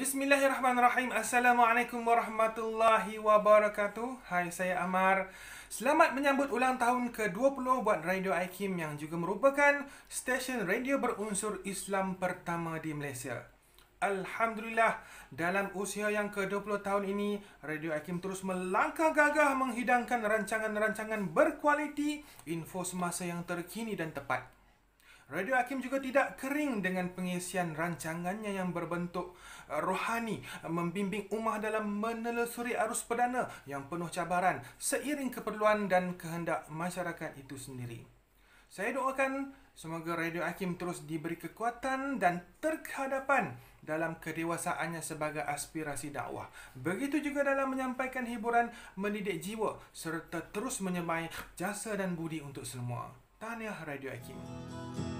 Bismillahirrahmanirrahim. Assalamualaikum warahmatullahi wabarakatuh. Hai, saya Amar. Selamat menyambut ulang tahun ke-20 buat Radio Aikim yang juga merupakan stesen radio berunsur Islam pertama di Malaysia. Alhamdulillah, dalam usia yang ke-20 tahun ini, Radio Aikim terus melangkah gagah menghidangkan rancangan-rancangan berkualiti info semasa yang terkini dan tepat. Radio Hakim juga tidak kering dengan pengisian rancangannya yang berbentuk eh, rohani eh, membimbing umat dalam menelusuri arus perdana yang penuh cabaran seiring keperluan dan kehendak masyarakat itu sendiri. Saya doakan semoga Radio Hakim terus diberi kekuatan dan terhadapan dalam kedewasaannya sebagai aspirasi dakwah. Begitu juga dalam menyampaikan hiburan mendidik jiwa serta terus menyemai jasa dan budi untuk semua. Tahniah Radio Hakim. Thank you